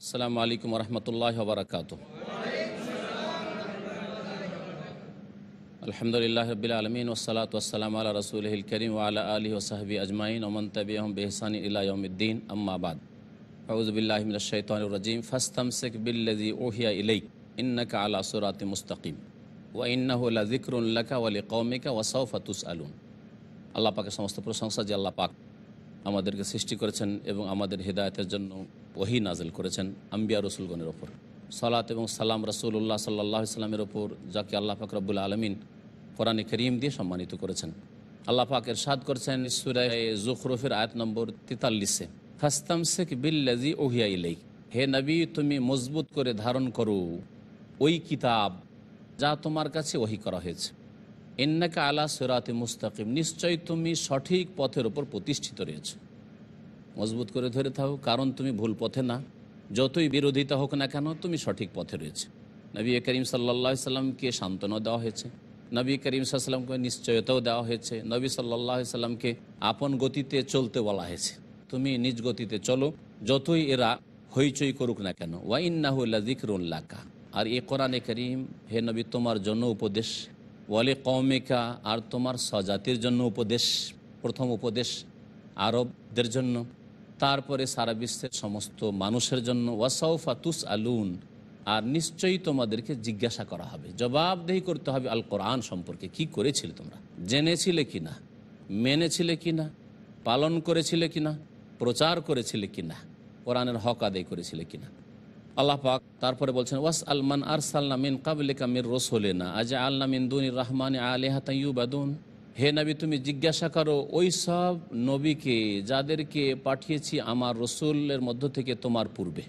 السلام عليكم ورحمة الله وبركاته الحمد لله رب العالمين والصلاة والسلام على رسوله الكريم وعلى آله وصحبه أجمعين ومن تبعهم بإحسان إلى يوم الدين أما بعد أعوذ بالله من الشيطان الرجيم فاستمسك بالذي أوحي إليك إنك على صراط مستقيم وإنه لذكر لك ولقومك وسوف تسألون الله পাকের সমস্ত প্রশংসা جي الله পাক আমাদেরকে সৃষ্টি করেছেন এবং আমাদের হৃদায়তের জন্য ওহি নাজেল করেছেন আম্বিয়া রসুলগণের ওপর সালাত এবং সালাম রসুল্লাহ সাল্লাহ ইসলামের ওপর যাকে আল্লাহ পাক রব্বুল আলমিন কোরআনে করিম দিয়ে সম্মানিত করেছেন আল্লাহ পাক এরশাদ করেছেন সুরায় জুখরফের আয়াত নম্বর তেতাল্লিশে খাস্তাম শেখ বিল্লাজি ওহিয়া ইলাই হে নবী তুমি মজবুত করে ধারণ করো ওই কিতাব যা তোমার কাছে ওহি করা হয়েছে এন্নাকা আলা সেরাতে মুস্তাকিম নিশ্চয় তুমি সঠিক পথের ওপর প্রতিষ্ঠিত রয়েছে মজবুত করে ধরে থাকো কারণ তুমি ভুল পথে না যতই বিরোধিতা হোক না কেন তুমি সঠিক পথে রয়েছে নবী করিম সাল্লা সাল্লামকে সান্ত্বনা দেওয়া হয়েছে নবী করিম সাল্লামকে নিশ্চয়তাও দেওয়া হয়েছে নবী সাল্লাহ সাল্লামকে আপন গতিতে চলতে বলা হয়েছে তুমি নিজ গতিতে চলো যতই এরা হইচই করুক না কেন রোল্লা জিকরুল্লাকা আর এ কোরআনে করিম হে নবী তোমার জন্য উপদেশ ওয়ালি কৌমিকা আর তোমার স্বজাতির জন্য উপদেশ প্রথম উপদেশ আরবদের জন্য তারপরে সারা বিশ্বের সমস্ত মানুষের জন্য ওয়াসাউ ফাতুস আলুন আর নিশ্চয়ই তোমাদেরকে জিজ্ঞাসা করা হবে জবাবদেহি করতে হবে আল কোরআন সম্পর্কে কি করেছিলে তোমরা জেনেছিলে কি না মেনেছিলে কি না পালন করেছিলে কি না প্রচার করেছিলে কি না কোরআনের হক আদায় করেছিলে কিনা আল্লাহ পাক তারপরে বলছেন ওয়াস আলমান আর সাল্লামিন কাবলিকা মির রসোলেনা আজ আল্লামিন দুন রহমান আলেহা তাইবাদুন হে নবী তুমি জিজ্ঞাসা করো ওই সব নবীকে যাদেরকে পাঠিয়েছি আমার রসুলের মধ্য থেকে তোমার পূর্বে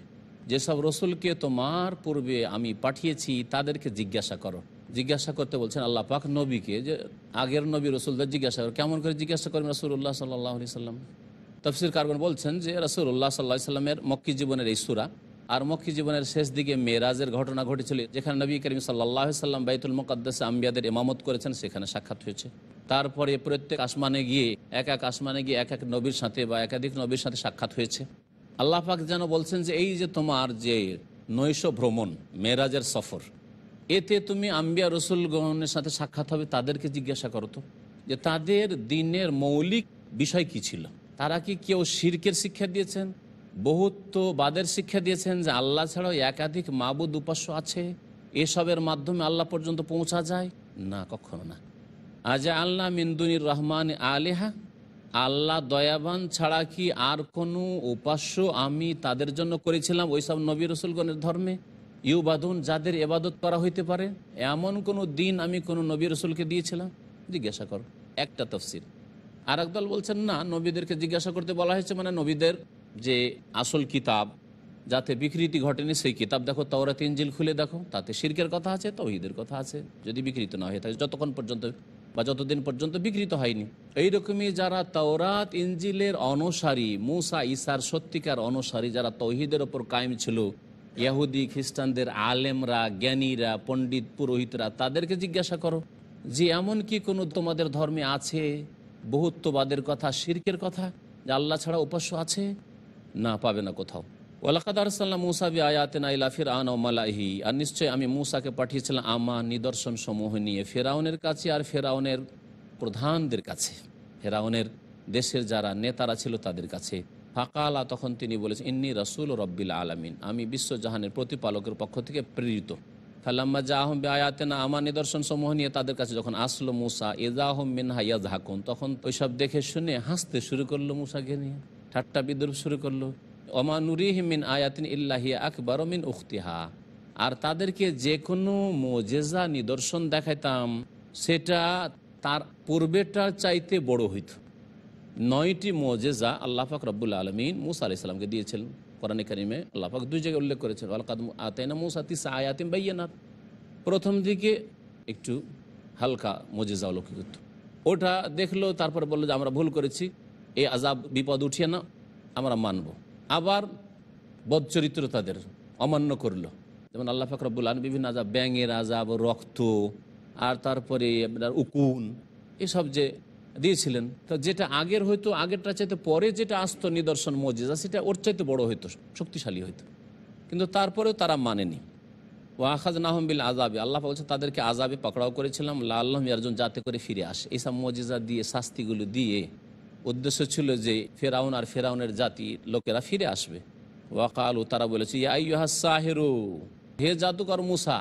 যেসব রসুলকে তোমার পূর্বে আমি পাঠিয়েছি তাদেরকে জিজ্ঞাসা করো জিজ্ঞাসা করতে বলছেন আল্লাহ পাক নবীকে যে আগের নবী রসুলদের জিজ্ঞাসা করো কেমন করে জিজ্ঞাসা করবেন রসুল্লাহ সাল্লাহ সাল্লাম তফসির কারবন বলছেন যে রসুল্লাহ সাল্লাহ সাল্লামের মক্কি জীবনের এই সুরা আর মক্ষী জীবনের শেষ দিকে মেয়েরাজের ঘটনা ঘটেছিল যেখানে নবী করিম সাল্লাহ সাল্লাম বাইতুল মুকদ্দাস আম্বিয়াদের এমামত করেছেন সেখানে সাক্ষাৎ হয়েছে তারপরে প্রত্যেক আসমানে গিয়ে এক এক আসমানে গিয়ে এক এক নবীর সাথে বা একাধিক নবীর সাথে সাক্ষাৎ হয়েছে আল্লাহ পাক যেন বলছেন যে এই যে তোমার যে নৈশ ভ্রমণ মেয়েরাজের সফর এতে তুমি আম্বিয়া রসুলগণের সাথে সাক্ষাৎ হবে তাদেরকে জিজ্ঞাসা করো তো যে তাদের দিনের মৌলিক বিষয় কি ছিল তারা কি কেউ শির্কের শিক্ষা দিয়েছেন বহুত্ববাদের শিক্ষা দিয়েছেন যে আল্লাহ ছাড়াও একাধিক মাবুদ উপাস্য আছে এসবের মাধ্যমে আল্লাহ পর্যন্ত পৌঁছা যায় না কখনো না আজ আল্লাহ মিন্দুনির রহমান আলেহা আল্লাহ দয়াবান ছাড়া কি আর কোনো উপাস্য আমি তাদের জন্য করেছিলাম ওইসব নবী রসুলগণের ধর্মে ইউবাদুন যাদের এবাদত করা হইতে পারে এমন কোনো দিন আমি কোনো নবী রসুলকে দিয়েছিলাম জিজ্ঞাসা করো একটা তফসিল আর একদল বলছেন না নবীদেরকে জিজ্ঞাসা করতে বলা হয়েছে মানে নবীদের যে আসল কিতাব যাতে বিকৃতি ঘটেনি সেই কিতাব দেখো তাওরা তিনজিল খুলে দেখো তাতে শির্কের কথা আছে তৌহিদের কথা আছে যদি বিকৃত না হয়ে থাকে যতক্ষণ পর্যন্ত বা যতদিন পর্যন্ত বিকৃত হয়নি এইরকমই যারা তাওরাত ইঞ্জিলের অনুসারী মুসা ইসার সত্যিকার অনুসারী যারা তৌহিদের ওপর কায়েম ছিল ইয়াহুদি খ্রিস্টানদের আলেমরা জ্ঞানীরা পণ্ডিত পুরোহিতরা তাদেরকে জিজ্ঞাসা করো যে এমন কি কোনো তোমাদের ধর্মে আছে বহুত্ববাদের কথা শির্কের কথা যে আল্লাহ ছাড়া উপাস্য আছে না পাবে না কোথাও ওয়ালাকাদ আরসাল্লাম মুসাবি আয়াতেনা ইলাফির আন ও মালাহি আর নিশ্চয়ই আমি মূসাকে পাঠিয়েছিলাম আমা নিদর্শন সমূহ নিয়ে ফেরাউনের কাছে আর ফেরাউনের প্রধানদের কাছে ফেরাউনের দেশের যারা নেতারা ছিল তাদের কাছে ফাকালা তখন তিনি বলেছেন ইন্নি রসুল রব্বিল আলমিন আমি বিশ্বজাহানের প্রতিপালকের পক্ষ থেকে প্রেরিত ফালাম্মা জাহম বে আয়াতেনা আমার নিদর্শন সমূহ নিয়ে তাদের কাছে যখন আসলো মূসা এজাহম মিনহা ইয়াজ হাকুন তখন ওইসব দেখে শুনে হাসতে শুরু করলো মূসাকে নিয়ে ঠাট্টা বিদ্রোহ শুরু করলো অমানুরিহমিন আয়াতিন ইল্লাহিয়া আকবর মিন উখতিহা আর তাদেরকে যে কোনো মোজেজা নিদর্শন দেখাইতাম সেটা তার পূর্বেটার চাইতে বড় হইত নয়টি মোজেজা আল্লাহাক রব্বুল আলমিন মুসা আলি ইসলামকে দিয়েছিলেন কোরআন কারিমে আল্লাহাক দুই জায়গায় উল্লেখ করেছেন আলকাদ আতাইনা মুসা তিসা আয়াতিম বাইয়ানাত প্রথম দিকে একটু হালকা মোজেজা করত ওটা দেখলো তারপর বললো যে আমরা ভুল করেছি এই আজাব বিপদ উঠিয়ে না আমরা মানব আবার বদচরিত্র তাদের অমান্য করলো যেমন আল্লাহ ফাকরবুল আলম বিভিন্ন আজাব ব্যাঙের আজাব রক্ত আর তারপরে আপনার উকুন এসব যে দিয়েছিলেন তো যেটা আগের হয়তো আগেরটা চাইতে পরে যেটা আসতো নিদর্শন মজিজা সেটা ওর চাইতে বড়ো হইতো শক্তিশালী হইতো কিন্তু তারপরেও তারা মানেনি ও ওয়াখাজ নাহমবিল আজাবে আল্লাহ বলছে তাদেরকে আজাবে পাকড়াও করেছিলাম লা আল্লাহ ইয়ার্জন যাতে করে ফিরে আসে এইসব মজিজা দিয়ে শাস্তিগুলো দিয়ে উদ্দেশ্য ছিল যে ফেরাউন আর ফেরাউনের জাতি লোকেরা ফিরে আসবে ওয়াকালু তারা বলেছে ইয়াইহা সাহেরু হে জাদুকর মুসা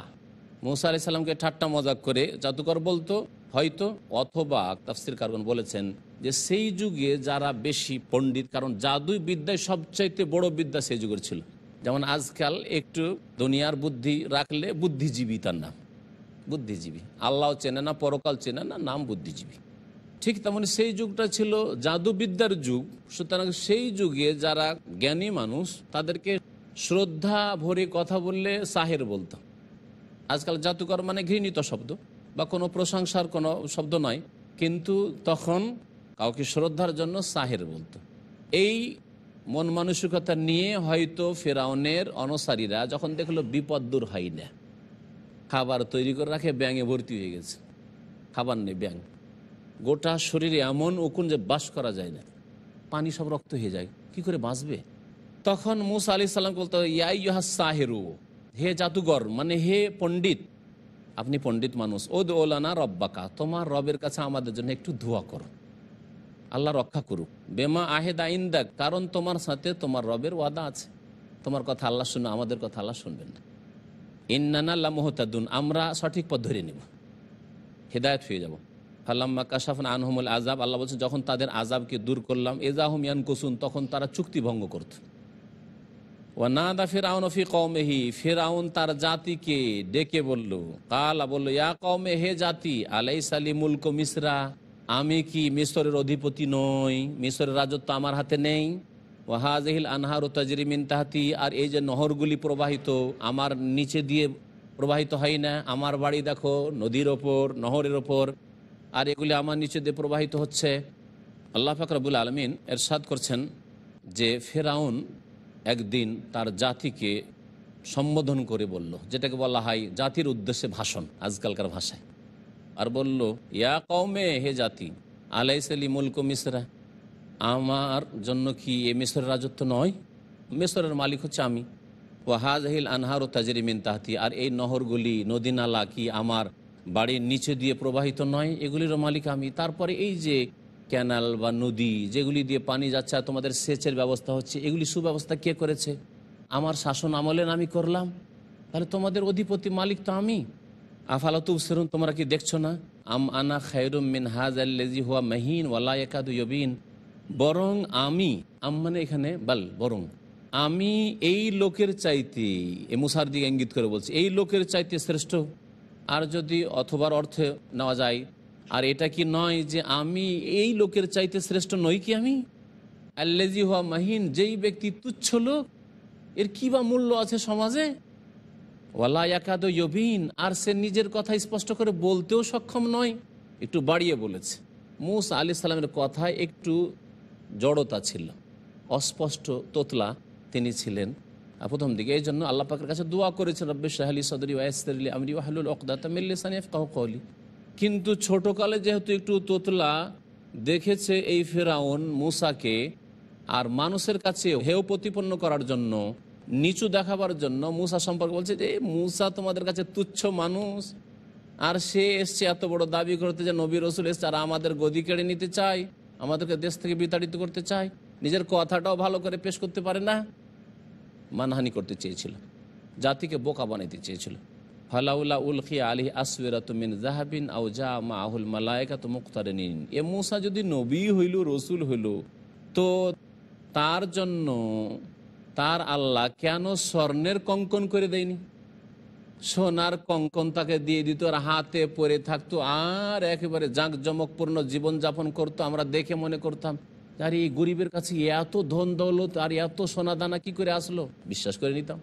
মুসা আলি সাল্লামকে ঠাট্টা মজাক করে জাদুকর বলতো হয়তো অথবা তাফসির কারণ বলেছেন যে সেই যুগে যারা বেশি পণ্ডিত কারণ জাদুই বিদ্যায় সবচাইতে বড় বিদ্যা সেই যুগের ছিল যেমন আজকাল একটু দুনিয়ার বুদ্ধি রাখলে বুদ্ধিজীবী তার নাম বুদ্ধিজীবী আল্লাহ চেনে না পরকাল চেনে না নাম বুদ্ধিজীবী ঠিক তেমন সেই যুগটা ছিল জাদুবিদ্যার যুগ সুতরাং সেই যুগে যারা জ্ঞানী মানুষ তাদেরকে শ্রদ্ধা ভরে কথা বললে সাহের বলত আজকাল জাতুকর মানে ঘৃণিত শব্দ বা কোনো প্রশংসার কোনো শব্দ নয় কিন্তু তখন কাউকে শ্রদ্ধার জন্য সাহের বলতো এই মন মানসিকতা নিয়ে হয়তো ফেরাউনের অনসারীরা যখন দেখলো বিপদ দূর হয় না খাবার তৈরি করে রাখে ব্যাঙে ভর্তি হয়ে গেছে খাবার নেই ব্যাঙ গোটা শরীরে এমন উকুন যে বাস করা যায় না পানি সব রক্ত হয়ে যায় কি করে বাঁচবে তখন মুসা আলি সাল্লাম বলতো ইয়াই ইহা সাহেরু হে জাদুঘর মানে হে পণ্ডিত আপনি পণ্ডিত মানুষ ও দোলানা রব্বাকা তোমার রবের কাছে আমাদের জন্য একটু ধোয়া করো আল্লাহ রক্ষা করুক বেমা আহেদ আইন্দাক কারণ তোমার সাথে তোমার রবের ওয়াদা আছে তোমার কথা আল্লাহ শুনো আমাদের কথা আল্লাহ শুনবেন না ইন্নানা আল্লাহ মোহতাদুন আমরা সঠিক পথ ধরে নেব হেদায়ত হয়ে যাব ফাল্লাম্মা কাশাফান আনহমুল আজাব আল্লাহ বলছেন যখন তাদের আজাবকে দূর করলাম এজাহম ইয়ান কুসুন তখন তারা চুক্তি ভঙ্গ করত ও না দা ফেরাউন অফি কৌমেহি ফেরাউন তার জাতিকে ডেকে বলল কালা বলল ইয়া কৌমে হে জাতি আলাই সালি মুলক মিশ্রা আমি কি মিশরের অধিপতি নই মিশরের রাজত্ব আমার হাতে নেই ওয়াহাজহিল আনহার ও তাজরিমিন তাহাতি আর এই যে নহরগুলি প্রবাহিত আমার নিচে দিয়ে প্রবাহিত হয় না আমার বাড়ি দেখো নদীর ওপর নহরের ওপর আর এগুলি আমার নিচে দিয়ে প্রবাহিত হচ্ছে আল্লাহ ফাকরাবুল আলমিন এরশাদ করছেন যে ফেরাউন একদিন তার জাতিকে সম্বোধন করে বলল যেটাকে বলা হয় জাতির উদ্দেশ্যে ভাষণ আজকালকার ভাষায় আর বলল ইয়া কমে হে জাতি আলাইসালি মুলক মিশরা আমার জন্য কি এ মিশরের রাজত্ব নয় মিশরের মালিক হচ্ছে আমি হাজহিল আনহার ও তাজরিমিন তাহাতি আর এই নহরগুলি নদী নালা কি আমার বাড়ির নিচে দিয়ে প্রবাহিত নয় এগুলিরও মালিক আমি তারপরে এই যে ক্যানাল বা নদী যেগুলি দিয়ে পানি যাচ্ছে আর তোমাদের সেচের ব্যবস্থা হচ্ছে এগুলি সুব্যবস্থা কে করেছে আমার শাসন আমলেন আমি করলাম তাহলে তোমাদের অধিপতি মালিক তো আমি আফালতু সেরুন তোমরা কি দেখছো না আম আনা খায়রুম মিন হাজ আল্লেজি হুয়া মেহিন ওয়ালা একাদু ইবিন বরং আমি আম মানে এখানে বাল বরং আমি এই লোকের চাইতে এ মুসার দিকে ইঙ্গিত করে বলছি এই লোকের চাইতে শ্রেষ্ঠ আর যদি অথবার অর্থে নেওয়া যায় আর এটা কি নয় যে আমি এই লোকের চাইতে শ্রেষ্ঠ নই কি আমি অ্যালেজি হওয়া মাহিন যেই ব্যক্তি তুচ্ছ লোক এর কি বা মূল্য আছে সমাজে ওয়ালা একাদ ইয়বিন আর সে নিজের কথা স্পষ্ট করে বলতেও সক্ষম নয় একটু বাড়িয়ে বলেছে মুস আলি সালামের কথায় একটু জড়তা ছিল অস্পষ্ট তোতলা তিনি ছিলেন প্রথম দিকে এই জন্য আল্লাহ পাকের কাছে দোয়া করেছে রব্বে শাহালি সদরি ওয়াস্তরলি আমরি ওয়াহলুল অকদাতা মিল্লিসানি কাহ কহলি কিন্তু ছোটকালে যেহেতু একটু তোতলা দেখেছে এই ফেরাউন মুসাকে আর মানুষের কাছে হেয় প্রতিপন্ন করার জন্য নিচু দেখাবার জন্য মুসা সম্পর্কে বলছে যে মুসা তোমাদের কাছে তুচ্ছ মানুষ আর সে এসছে এত বড় দাবি করতে যে নবী রসুল এসছে আর আমাদের গদি কেড়ে নিতে চায় আমাদেরকে দেশ থেকে বিতাড়িত করতে চায় নিজের কথাটাও ভালো করে পেশ করতে পারে না মানহানি করতে চেয়েছিল জাতিকে বোকা বানাইতে চেয়েছিল ফালাউলা উলখি আলী আসওয়েরাতমিন জাহাবিন আউ জা মা আহুল মালায়কা তো মুক্তারে নিন এ মূসা যদি নবী হইল রসুল হইল তো তার জন্য তার আল্লাহ কেন স্বর্ণের কঙ্কন করে দেয়নি সোনার কঙ্কন তাকে দিয়ে দিত আর হাতে পরে থাকতো আর একেবারে জাঁকজমকপূর্ণ জীবনযাপন করতো আমরা দেখে মনে করতাম তার এই গরিবের কাছে এত ধন দৌলত আর এত সোনাদানা কি করে আসলো বিশ্বাস করে নিতাম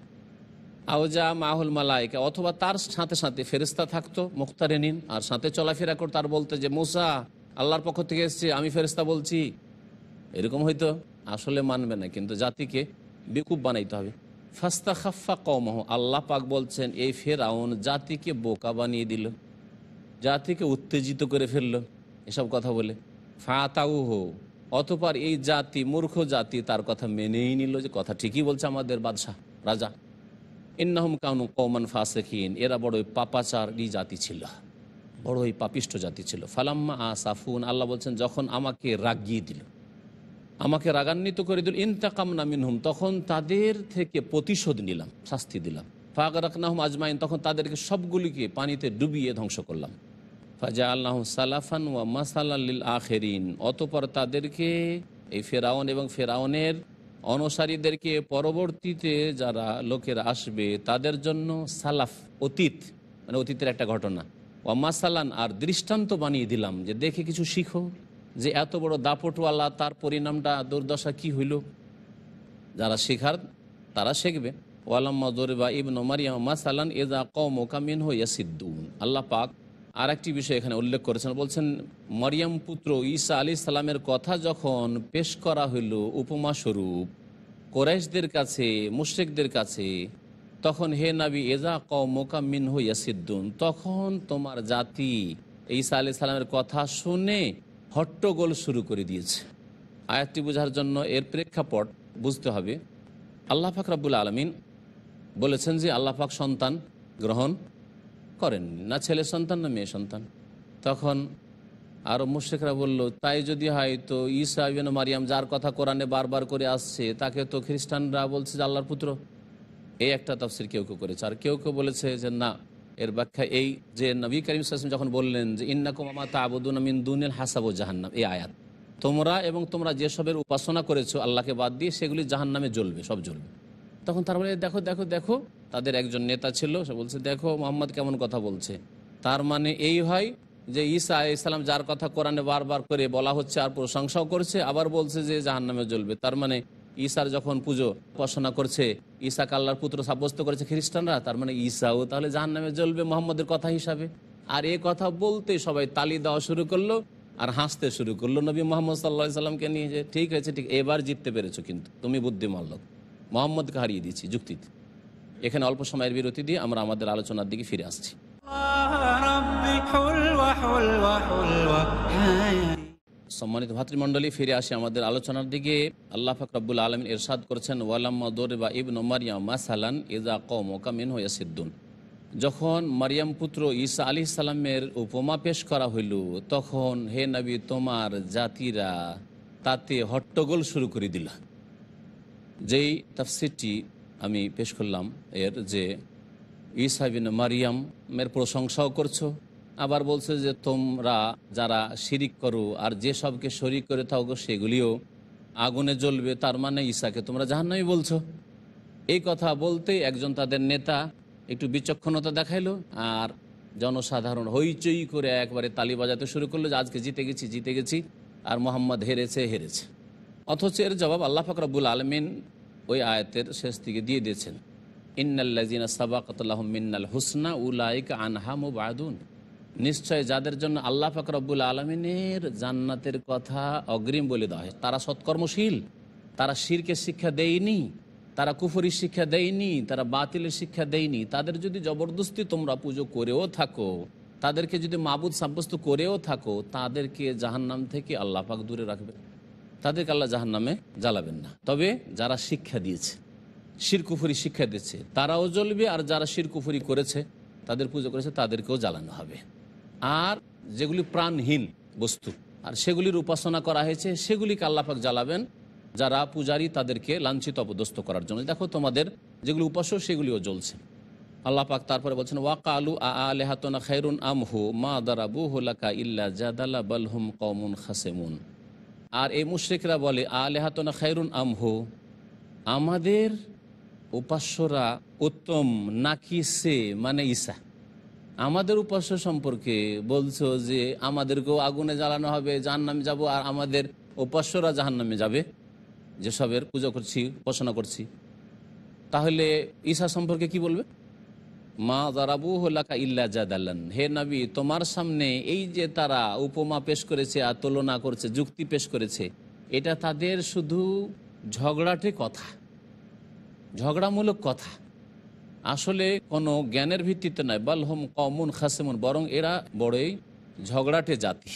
আওজা মাহুল মালায়কা অথবা তার সাথে সাথে ফেরিস্তা থাকতো মুখতারে নিন আর সাথে চলাফেরা করতো আর বলতে যে মোসা আল্লাহর পক্ষ থেকে এসছে আমি ফেরিস্তা বলছি এরকম হয়তো আসলে মানবে না কিন্তু জাতিকে বেকুব বানাইতে হবে ফাস্তা খাফা কমহ আল্লাহ পাক বলছেন এই ফেরাউন জাতিকে বোকা বানিয়ে দিল জাতিকে উত্তেজিত করে ফেললো এসব কথা বলে ফাতাউ হো অতপর এই জাতি মূর্খ জাতি তার কথা মেনেই নিল যে কথা ঠিকই বলছে আমাদের বাদশাহ রাজা ইন্নাহম কানু কৌমান ফাসেখিন এরা বড়ই পাপাচারী জাতি ছিল বড়ই পাপিষ্ট জাতি ছিল ফালাম্মা আসাফুন আল্লাহ বলছেন যখন আমাকে রাগিয়ে দিল আমাকে রাগান্বিত করে দিল ইন্তাকাম নামিন তখন তাদের থেকে প্রতিশোধ নিলাম শাস্তি দিলাম ফাগ রাখনা আজমাইন তখন তাদেরকে সবগুলিকে পানিতে ডুবিয়ে ধ্বংস করলাম ফাজা আল্লাহ সালাফান ওয়া মাসাল্লিল আখেরিন অতপর তাদেরকে এই ফেরাউন এবং ফেরাউনের অনুসারীদেরকে পরবর্তীতে যারা লোকের আসবে তাদের জন্য সালাফ অতীত মানে অতীতের একটা ঘটনা ওয়া মাসালান আর দৃষ্টান্ত বানিয়ে দিলাম যে দেখে কিছু শিখো যে এত বড় দাপটওয়ালা তার পরিণামটা দুর্দশা কি হইল যারা শেখার তারা শিখবে ওয়ালাম্মা দোরবা ইবন মারিয়া মাসালান এজা কম কামিন হইয়া সিদ্দুন আল্লাহ পাক আর একটি বিষয় এখানে উল্লেখ করেছেন বলছেন মরিয়াম পুত্র ঈসা আলী সালামের কথা যখন পেশ করা হইল উপমা স্বরূপ কোরাইশদের কাছে মুশ্রিকদের কাছে তখন হে নাবি এজা ক মোকা মিন হইয়া সিদ্দুন তখন তোমার জাতি ঈসা আলি সালামের কথা শুনে হট্টগোল শুরু করে দিয়েছে আয়াতটি বোঝার জন্য এর প্রেক্ষাপট বুঝতে হবে আল্লাহ ফাকরাবুল আলমিন বলেছেন যে আল্লাহ ফাক সন্তান গ্রহণ করেননি না ছেলে সন্তান না মেয়ে সন্তান তখন আরও মুশেকরা বলল তাই যদি হয় তো ঈসা ইবেন মারিয়াম যার কথা কোরআনে বারবার করে আসছে তাকে তো খ্রিস্টানরা বলছে যে আল্লাহর পুত্র এই একটা তফসির কেউ কেউ করেছে আর কেউ কেউ বলেছে যে না এর ব্যাখ্যা এই যে নবী করিম সাল্লাম যখন বললেন যে ইন্নাকুম আমা তাবুদুন আমিন দুনিল হাসাবু জাহান্নাম এই আয়াত তোমরা এবং তোমরা যেসবের উপাসনা করেছো আল্লাহকে বাদ দিয়ে সেগুলি জাহান্নামে জ্বলবে সব জ্বলবে তখন তার বলে মানে দেখো দেখো দেখো তাদের একজন নেতা ছিল সে বলছে দেখো মোহাম্মদ কেমন কথা বলছে তার মানে এই হয় যে ঈসা ইসলাম যার কথা কোরআনে বারবার করে বলা হচ্ছে আর প্রশংসাও করছে আবার বলছে যে জাহান নামে জ্বলবে তার মানে ঈশার যখন পুজো উপাসনা করছে ঈশা কাল্লার পুত্র সাব্যস্ত করেছে খ্রিস্টানরা তার মানে ঈশাও তাহলে জাহান নামে জ্বলবে মোহাম্মদের কথা হিসাবে আর এ কথা বলতে সবাই তালি দেওয়া শুরু করলো আর হাসতে শুরু করলো নবী মোহাম্মদ সাল্লা সাল্লামকে নিয়ে যে ঠিক আছে ঠিক এবার জিততে পেরেছো কিন্তু তুমি বুদ্ধিমান লোক মোহাম্মদকে হারিয়ে দিয়েছি যুক্তিতে এখানে অল্প সময়ের বিরতি দিয়ে আমরা আমাদের আলোচনার দিকে ফিরে আসছি সম্মানিত ভাতৃমণ্ডলী ফিরে আসে আমাদের আলোচনার দিকে আল্লাহ ফাকরাবুল আলম এরশাদ করেছেন ওয়ালাম্মা দোর বা ইবন মারিয়া মাসালান ইজা কমকা মিন হইয়া সিদ্দুন যখন মারিয়াম পুত্র ঈসা আলি সালামের উপমা পেশ করা হইল তখন হে নবী তোমার জাতিরা তাতে হট্টগোল শুরু করে দিলা যেই তাফসিরটি আমি পেশ করলাম এর যে ইসাবিন মারিয়ামের প্রশংসাও করছো আবার বলছে যে তোমরা যারা শিরিক করো আর যে সবকে শরিক করে থাকো সেগুলিও আগুনে জ্বলবে তার মানে ঈশাকে তোমরা জাহান্নামি বলছো এই কথা বলতে একজন তাদের নেতা একটু বিচক্ষণতা দেখাইলো আর জনসাধারণ হইচই করে একবারে তালি বাজাতে শুরু করলো যে আজকে জিতে গেছি জিতে গেছি আর মোহাম্মদ হেরেছে হেরেছে অথচ এর জবাব আল্লাহ ফাকরাবুল আলমিন ওই আয়তের শেষ দিকে দিয়ে দিয়েছেন ইন্নাল্লাজিনা সাবাকতাল্লাহ মিন্নাল হুসনা উলাইক আনহা মুবাদুন নিশ্চয় যাদের জন্য আল্লাহ ফাকরাবুল আলমিনের জান্নাতের কথা অগ্রিম বলে দেওয়া হয় তারা সৎকর্মশীল তারা শিরকে শিক্ষা দেয়নি তারা কুফরি শিক্ষা দেয়নি তারা বাতিলের শিক্ষা দেয়নি তাদের যদি জবরদস্তি তোমরা পুজো করেও থাকো তাদেরকে যদি মাবুদ সাব্যস্ত করেও থাকো তাদেরকে জাহান্নাম থেকে পাক দূরে রাখবে তাদেরকে আল্লাহ জাহান নামে জ্বালাবেন না তবে যারা শিক্ষা দিয়েছে শিরকুফুরি শিক্ষা দিয়েছে তারাও জ্বলবে আর যারা শিরকুফুরি করেছে তাদের পুজো করেছে তাদেরকেও জ্বালানো হবে আর যেগুলি প্রাণহীন বস্তু আর সেগুলির উপাসনা করা হয়েছে সেগুলিকে আল্লাপাক জ্বালাবেন যারা পূজারি তাদেরকে লাঞ্ছিত অপদস্ত করার জন্য দেখো তোমাদের যেগুলি উপাস্য সেগুলিও জ্বলছে আল্লাপাক তারপরে বলছেন ওয়াকা আলু আলেহাতনা খাইরুন আমহু মা দারাবু হোলাকা ইল্লা জাদালা বলহুম কমুন খাসেমুন আর এই মুশ্রিকরা বলে আলেহাতনা খায়রুন আমহু আমাদের উপাস্যরা উত্তম নাকি সে মানে ঈশা আমাদের উপাস্য সম্পর্কে বলছো যে আমাদেরকেও আগুনে জ্বালানো হবে যার নামে যাবো আর আমাদের উপাস্যরা যাহার নামে যাবে যেসবের পুজো করছি উপাসনা করছি তাহলে ঈশা সম্পর্কে কি বলবে মা দারাবু হলাকা ইল্লা জাদালান হে নবী তোমার সামনে এই যে তারা উপমা পেশ করেছে আর তুলনা করছে যুক্তি পেশ করেছে এটা তাদের শুধু ঝগড়াটে কথা ঝগড়ামূলক কথা আসলে কোনো জ্ঞানের ভিত্তিতে নয় বালহম কমুন খাসেমুন বরং এরা বড়ই ঝগড়াটে জাতি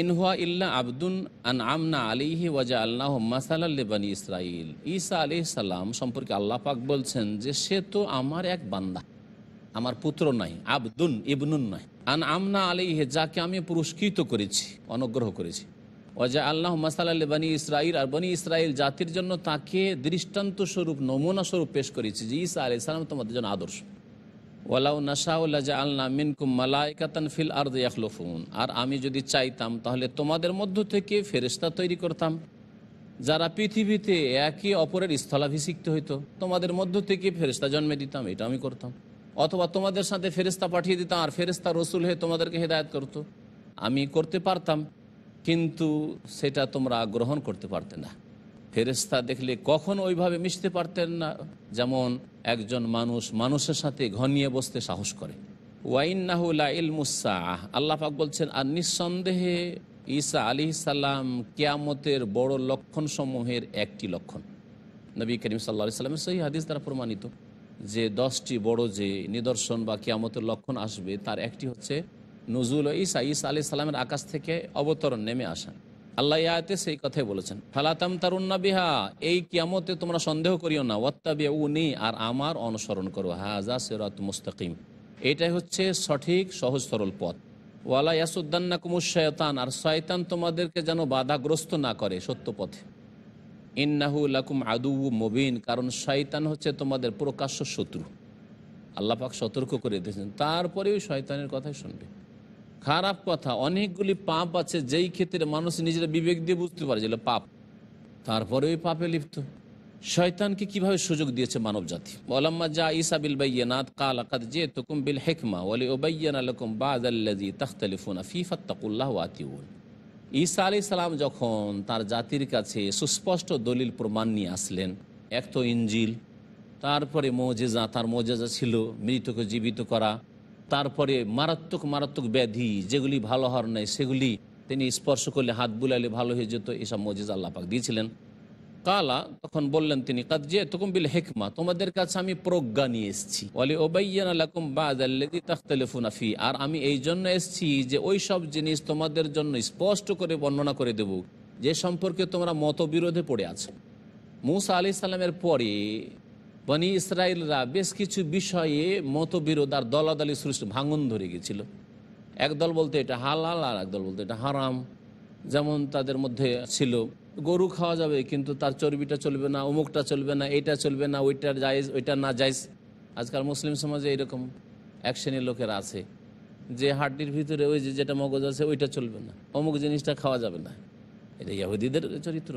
ইনহুয়া ইল্লা আব্দুন আন আমনা আলিহি ওয়াজা আল্লাহ মাসালাল্লেবানি ইসরাইল ঈসা আলি সাল্লাম সম্পর্কে আল্লাহ পাক বলছেন যে সে তো আমার এক বান্দা আমার পুত্র নাই আবদুন ইবনুন নয় আন আমনা আলিহে যাকে আমি পুরস্কৃত করেছি অনুগ্রহ করেছি অজা আল্লাহ মাসাল বানী ইসরাইল আর বনি ইসরাইল জাতির জন্য তাকে দৃষ্টান্ত স্বরূপ নমুনা স্বরূপ পেশ করেছি যে ইসা আলি সালাম তোমাদের জন্য আদর্শ ওয়ালাউ নাসাউল্লাজা আল্লাহ মিনকুম মালায়কাতান ফিল আর ইয়াখলফুন আর আমি যদি চাইতাম তাহলে তোমাদের মধ্য থেকে ফেরিস্তা তৈরি করতাম যারা পৃথিবীতে একে অপরের স্থলাভিষিক্ত হইতো তোমাদের মধ্য থেকে ফেরিস্তা জন্মে দিতাম এটা আমি করতাম অথবা তোমাদের সাথে ফেরিস্তা পাঠিয়ে দিতাম আর ফেরিস্তা রসুল হয়ে তোমাদেরকে হেদায়ত করতো আমি করতে পারতাম কিন্তু সেটা তোমরা গ্রহণ করতে পারতে না ফেরিস্তা দেখলে কখন ওইভাবে মিশতে পারতেন না যেমন একজন মানুষ মানুষের সাথে ঘনিয়ে বসতে সাহস করে ওয়াইন্নাহুল্লা ইল আল্লাহ পাক বলছেন আর নিঃসন্দেহে ঈসা আলী সাল্লাম কিয়ামতের বড় লক্ষণ সমূহের একটি লক্ষণ নবী করিম সাল্লা সাল্লামের সেই হাদিস দ্বারা প্রমাণিত যে দশটি বড় যে নিদর্শন বা কিয়ামতের লক্ষণ আসবে তার একটি হচ্ছে নজরুল ইসা ইসা আলি সালামের আকাশ থেকে অবতরণ নেমে আসা আল্লাহ ইয়াতে সেই কথাই বলেছেন ফালাতাম তারুন্না বিহা এই কিয়ামতে তোমরা সন্দেহ করিও না ওয়াত্তাবিয়া উনি আর আমার অনুসরণ করো হাজা সেরাত মুস্তাকিম এটাই হচ্ছে সঠিক সহজ সরল পথ ওয়ালা ইয়াসুদ্দান্না কুমুর শয়তান আর শয়তান তোমাদেরকে যেন বাধাগ্রস্ত না করে সত্য পথে ইন্নাহু লাকুম আদু মবিন কারণ শয়তান হচ্ছে তোমাদের প্রকাশ্য শত্রু আল্লাপাক সতর্ক করে দিয়েছেন তারপরে ওই শয়তানের কথাই শুনবে খারাপ কথা অনেকগুলি পাপ আছে যেই ক্ষেত্রে মানুষ নিজেরা বিবেক দিয়ে বুঝতে পারে যে পাপ তারপরে ওই পাপে লিপ্ত শয়তানকে কিভাবে সুযোগ দিয়েছে মানব জাতি ওলাম্মা জা ইসা বিল বাইয়ানাত কাল আকাদ জে তুকুম বিল হেকমা ওলি ওবাইয়ান আলকুম বাদ আল্লাজি তখতালিফুনা ফি ফাত্তাকুল্লাহ ঈসা আলি সালাম যখন তার জাতির কাছে সুস্পষ্ট দলিল প্রমাণ নিয়ে আসলেন এক তো ইঞ্জিল তারপরে মজেজা তার মজেজা ছিল মৃতকে জীবিত করা তারপরে মারাত্মক মারাত্মক ব্যাধি যেগুলি ভালো হওয়ার নাই সেগুলি তিনি স্পর্শ করলে হাত বুলালে ভালো হয়ে যেত এসব মজিজ আল্লাপাক দিয়েছিলেন কালা তখন বললেন তিনি যে তখন বিল হেকমা তোমাদের কাছে আমি প্রজ্ঞা নিয়ে এসেছি বলে ওবাইয়ান আলাকুম বাদি তাখতালেফুনাফি আর আমি এই জন্য এসেছি যে ওই সব জিনিস তোমাদের জন্য স্পষ্ট করে বর্ণনা করে দেব যে সম্পর্কে তোমরা মতবিরোধে পড়ে আছো মুসা আলি সাল্লামের পরে বনি ইসরায়েলরা বেশ কিছু বিষয়ে মতবিরোধ আর দলাদলি সৃষ্টি ভাঙন ধরে গেছিল একদল বলতে এটা হালাল আর একদল বলতে এটা হারাম যেমন তাদের মধ্যে ছিল গরু খাওয়া যাবে কিন্তু তার চর্বিটা চলবে না অমুকটা চলবে না এটা চলবে না ওইটার যাইজ ওইটা না যাইজ আজকাল মুসলিম সমাজে এরকম এক শ্রেণীর লোকের আছে যে হাড্ডির ভিতরে ওই যে যেটা মগজ আছে ওইটা চলবে না অমুক জিনিসটা খাওয়া যাবে না এটা ইয়াহুদিদের চরিত্র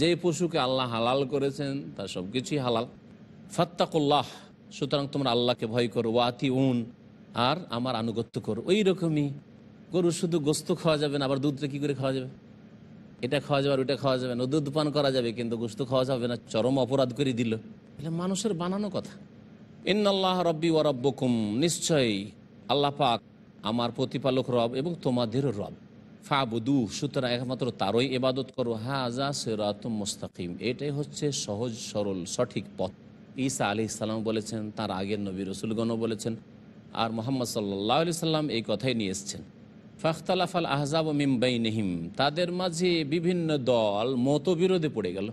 যে পশুকে আল্লাহ হালাল করেছেন তার সব কিছুই হালাল ফাত্তাকল্লাহ সুতরাং তোমরা আল্লাহকে ভয় করো ওয়াতি উন আর আমার আনুগত্য করো ওই রকমই গরু শুধু গোস্ত খাওয়া যাবে না আবার দুধটা কী করে খাওয়া যাবে এটা খাওয়া যাবে আর ওইটা খাওয়া যাবে না দুধ পান করা যাবে কিন্তু গোস্ত খাওয়া যাবে না চরম অপরাধ করে দিল এটা মানুষের বানানো কথা ইন্নাল্লাহ রব্বি ও রব্বকুম নিশ্চয়ই আল্লাহ পাক আমার প্রতিপালক রব এবং তোমাদেরও রব ফা বুদু সুতরাং একমাত্র তারই এবাদত করো হাজা সেরাতম মোস্তাকিম এটাই হচ্ছে সহজ সরল সঠিক পথ ঈসা আলি ইসাল্লাম বলেছেন তার আগের নবী রসুলগণও বলেছেন আর মোহাম্মদ সাল্লাহ আলি সাল্লাম এই কথাই নিয়ে এসছেন ফাখতালাফাল আহজাব মিমবাইনহিম তাদের মাঝে বিভিন্ন দল মতবিরোধে পড়ে গেল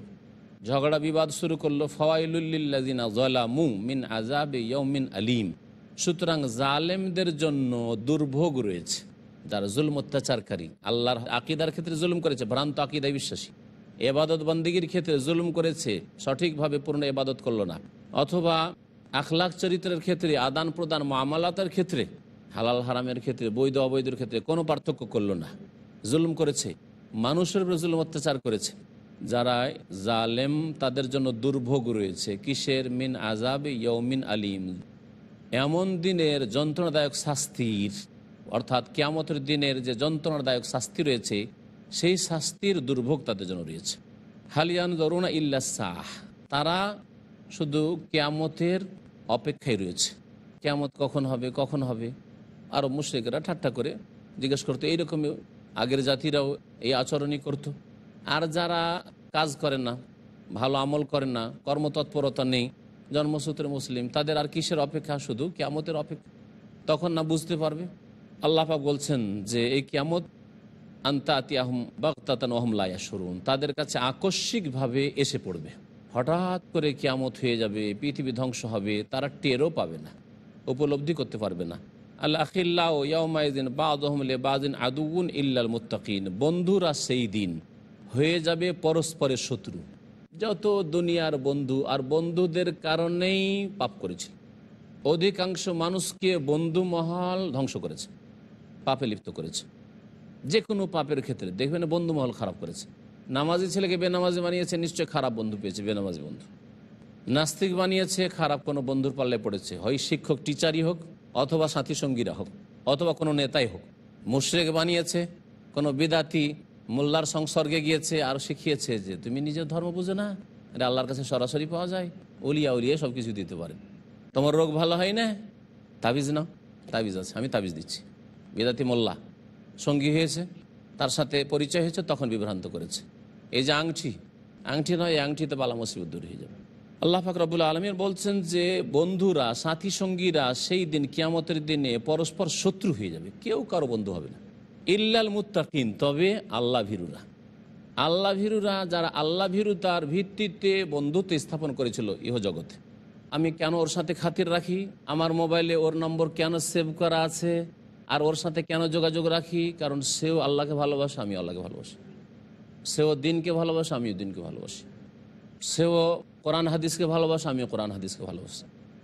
ঝগড়া বিবাদ শুরু করলো ফওয়াইলুল্লিল্লাজিনা মু মিন আজাব ইয়মিন আলিম সুতরাং জালেমদের জন্য দুর্ভোগ রয়েছে যারা জুলম অত্যাচারকারী আল্লাহর আকিদার ক্ষেত্রে জুলুম করেছে ভ্রান্ত আকিদায় বিশ্বাসী এবাদত বন্দীগীর ক্ষেত্রে জুলুম করেছে সঠিকভাবে পূর্ণ এবাদত করল না অথবা আখলাখ চরিত্রের ক্ষেত্রে আদান প্রদান মামলাতার ক্ষেত্রে হালাল হারামের ক্ষেত্রে বৈধ অবৈধের ক্ষেত্রে কোনো পার্থক্য করলো না জুলুম করেছে মানুষের উপরে জুলুম অত্যাচার করেছে যারা জালেম তাদের জন্য দুর্ভোগ রয়েছে কিসের মিন আজাব ইয়ৌমিন আলিম এমন দিনের যন্ত্রণাদায়ক শাস্তির অর্থাৎ কেয়ামতের দিনের যে যন্ত্রণাদায়ক শাস্তি রয়েছে সেই শাস্তির দুর্ভোগ তাদের জন্য রয়েছে হালিয়ান দরুনা ইল্লা শাহ তারা শুধু কেয়ামতের অপেক্ষায় রয়েছে কেয়ামত কখন হবে কখন হবে আরো মুশ্রিকরা ঠাট্টা করে জিজ্ঞেস করতো এইরকম আগের জাতিরাও এই আচরণই করত। আর যারা কাজ করে না ভালো আমল করে না কর্মতৎপরতা নেই জন্মসূত্রে মুসলিম তাদের আর কিসের অপেক্ষা শুধু কেয়ামতের অপেক্ষা তখন না বুঝতে পারবে আল্লাহা বলছেন যে এই কিয়ামত আন্তাতি আহম বাক্তাতান আহম লায়া সরুন তাদের কাছে আকস্মিকভাবে এসে পড়বে হঠাৎ করে কিয়ামত হয়ে যাবে পৃথিবী ধ্বংস হবে তারা টেরও পাবে না উপলব্ধি করতে পারবে না আদুগুন ইল্লাল বন্ধুরা সেই দিন হয়ে যাবে পরস্পরের শত্রু যত দুনিয়ার বন্ধু আর বন্ধুদের কারণেই পাপ করেছে অধিকাংশ মানুষকে বন্ধু মহল ধ্বংস করেছে পাপে লিপ্ত করেছে যে কোনো পাপের ক্ষেত্রে দেখবেন বন্ধু মহল খারাপ করেছে নামাজি ছেলেকে বেনামাজি বানিয়েছে নিশ্চয় খারাপ বন্ধু পেয়েছে বেনামাজি বন্ধু নাস্তিক বানিয়েছে খারাপ কোনো বন্ধুর পাল্লে পড়েছে হয় শিক্ষক টিচারই হোক অথবা সাথী সঙ্গীরা হোক অথবা কোনো নেতাই হোক মুশ্রেক বানিয়েছে কোনো বিদাতি মোল্লার সংসর্গে গিয়েছে আর শিখিয়েছে যে তুমি নিজের ধর্ম বুঝো না এটা আল্লাহর কাছে সরাসরি পাওয়া যায় উলিয়া উলিয়ে সব কিছু দিতে পারে তোমার রোগ ভালো হয় না তাবিজ নাও তাবিজ আছে আমি তাবিজ দিচ্ছি বিদাতি মোল্লা সঙ্গী হয়েছে তার সাথে পরিচয় হয়েছে তখন বিভ্রান্ত করেছে এই যে আংটি আংটি নয় এই আংটিতে বালা মুসিবত দূর হয়ে যাবে আল্লাহ ফাকরাবুল আলমীর বলছেন যে বন্ধুরা সাথী সঙ্গীরা সেই দিন কিয়ামতের দিনে পরস্পর শত্রু হয়ে যাবে কেউ কারো বন্ধু হবে না ইল্লাল মুতাকিন তবে আল্লাহ ভীরুরা আল্লাহ ভীরুরা যারা আল্লাহ তার ভিত্তিতে বন্ধুত্ব স্থাপন করেছিল ইহ জগতে আমি কেন ওর সাথে খাতির রাখি আমার মোবাইলে ওর নম্বর কেন সেভ করা আছে আর ওর সাথে কেন যোগাযোগ রাখি কারণ সেও আল্লাহকে ভালোবাসে আমি আল্লাহকে ভালোবাসি সেও দিনকে ভালোবাসে আমিও দিনকে ভালোবাসি সেও কোরআন হাদিসকে ভালোবাসা আমিও কোরআন হাদিসকে ভালোবাসি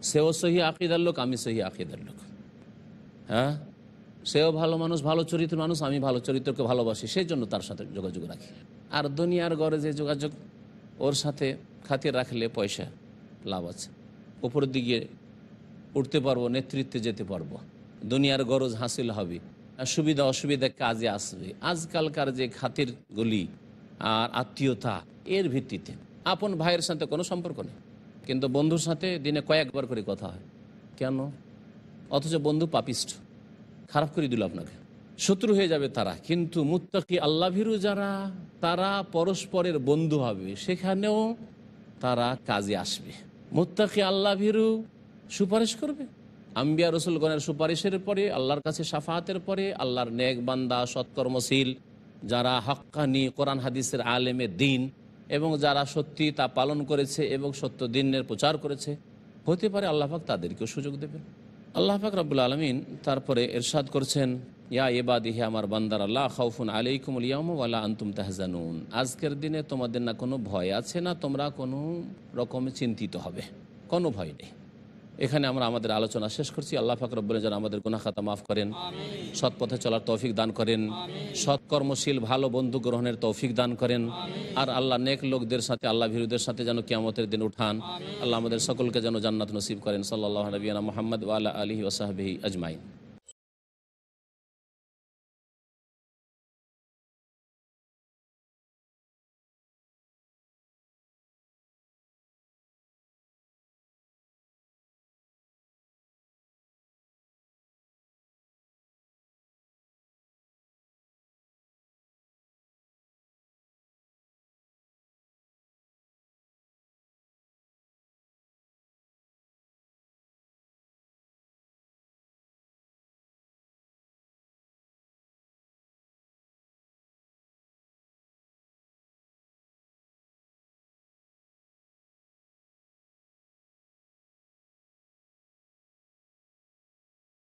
সেও সহি আকিদার লোক আমি সহি আকিদার লোক হ্যাঁ সেও ভালো মানুষ ভালো চরিত্র মানুষ আমি ভালো চরিত্রকে ভালোবাসি সেই জন্য তার সাথে যোগাযোগ রাখি আর দুনিয়ার গড়ে যে যোগাযোগ ওর সাথে খাতির রাখলে পয়সা লাভ আছে উপরের দিকে উঠতে পারবো নেতৃত্বে যেতে পারবো দুনিয়ার গরজ হাসিল হবে সুবিধা অসুবিধা কাজে আসবে আজকালকার যে খাতিরগুলি আর আত্মীয়তা এর ভিত্তিতে আপন ভাইয়ের সাথে কোনো সম্পর্ক নেই কিন্তু বন্ধুর সাথে দিনে কয়েকবার করে কথা হয় কেন অথচ বন্ধু পাপিষ্ট খারাপ করে দিল আপনাকে শত্রু হয়ে যাবে তারা কিন্তু মুত্তাকি আল্লাভিরু যারা তারা পরস্পরের বন্ধু হবে সেখানেও তারা কাজে আসবে মুত্তাকি আল্লাভিরু সুপারিশ করবে আম্বিয়া রসুলগণের সুপারিশের পরে আল্লাহর কাছে সাফাহাতের পরে আল্লাহর নেক বান্দা সৎকর্মশীল যারা হক্কানি কোরআন হাদিসের আলেমে দিন এবং যারা সত্যি তা পালন করেছে এবং সত্য দিনের প্রচার করেছে হতে পারে আল্লাহাক তাদেরকেও সুযোগ দেবে আল্লাহাক রাবুল আলমিন তারপরে এরশাদ করছেন ইয়া এবাদিহে আমার বান্দার আল্লাহ খাউফুন আলাইকুম ইয়াম আল্লাহ আন্তুম তাহজানুন আজকের দিনে তোমাদের না কোনো ভয় আছে না তোমরা কোনো রকমে চিন্তিত হবে কোনো ভয় নেই এখানে আমরা আমাদের আলোচনা শেষ করছি আল্লাহ বলে যেন আমাদের গুনাখাতা মাফ করেন সৎ পথে চলার তৌফিক দান করেন সৎকর্মশীল ভালো বন্ধু গ্রহণের তৌফিক দান করেন আর আল্লাহ নেক লোকদের সাথে আল্লাহ ভিরুদের সাথে যেন কেমতের দিন উঠান আল্লাহ আমাদের সকলকে যেন জান্নাত নসিব করেন সাল্লাহ নবীনা মোহাম্মদ ওয়ালা আলহি ওসাহাবি আজমাইন